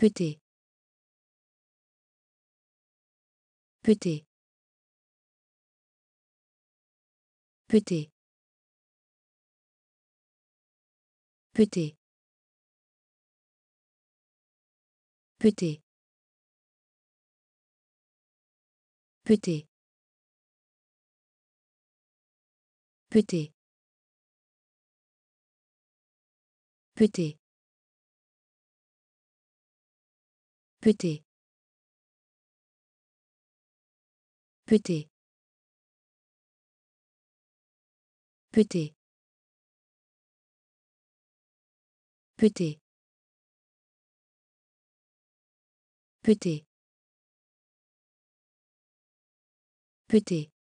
Pété. Pété. Pété. Pété. Pété. Pété. Pété. Pété. Pété. Pété. Pété. Peté.